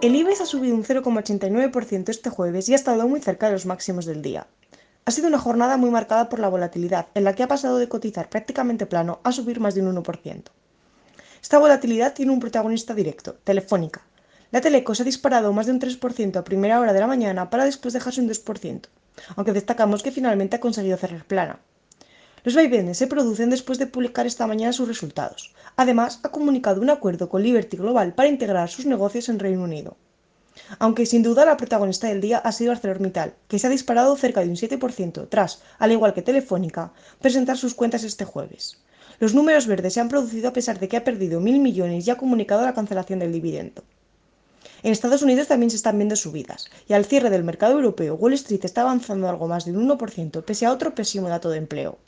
El IBEX ha subido un 0,89% este jueves y ha estado muy cerca de los máximos del día. Ha sido una jornada muy marcada por la volatilidad, en la que ha pasado de cotizar prácticamente plano a subir más de un 1%. Esta volatilidad tiene un protagonista directo, Telefónica. La Teleco se ha disparado más de un 3% a primera hora de la mañana para después dejarse un 2%, aunque destacamos que finalmente ha conseguido cerrar plana. Los vaivenes se producen después de publicar esta mañana sus resultados. Además, ha comunicado un acuerdo con Liberty Global para integrar sus negocios en Reino Unido. Aunque sin duda la protagonista del día ha sido ArcelorMittal, que se ha disparado cerca de un 7% tras, al igual que Telefónica, presentar sus cuentas este jueves. Los números verdes se han producido a pesar de que ha perdido mil millones y ha comunicado la cancelación del dividendo. En Estados Unidos también se están viendo subidas, y al cierre del mercado europeo, Wall Street está avanzando algo más de un 1%, pese a otro pésimo dato de empleo.